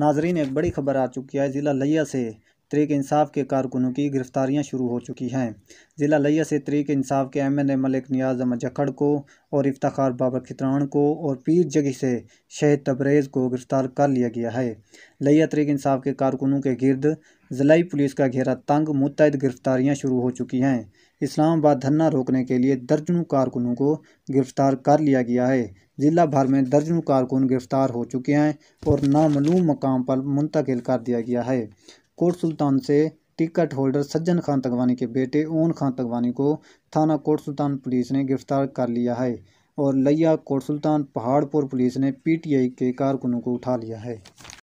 नाजरीन एक बड़ी खबर आ चुकी है ज़िला लिया से तरीक इंसाफ के कारकुनों की गिरफ्तारियां शुरू हो चुकी हैं ज़िला लिया से तरीक इंसाफ के M N A Malik Niaz Ahmad Jakhar को और इफ्तार बाबर खितरान को और पीर जगी से शहद तबरेज़ को गिरफ़्तार कर लिया गया है लिया तरीक इंसाफ के कारकुनों के गिरद ज़िलाई पुलिस का घेरा तंग मुत गिरफ्तारियाँ शुरू हो चुकी हैं इस्लामाबाद धरना रोकने के लिए दर्जनों कारकुनों को गिरफ़्तार कर लिया गया है ज़िला भर में दर्जनों कारकुन गिरफ़्तार हो चुके हैं और नामूम मकाम पर मुंतकिल कर दिया गया है कोट सुल्तान से टिकट होल्डर सज्जन खान तगवानी के बेटे ओन खान तगवानी को थाना कोट सुल्तान पुलिस ने गिरफ्तार कर लिया है और लैया कोट सुल्तान पहाड़पुर पुलिस ने पीटीआई के कारकुनों को उठा लिया है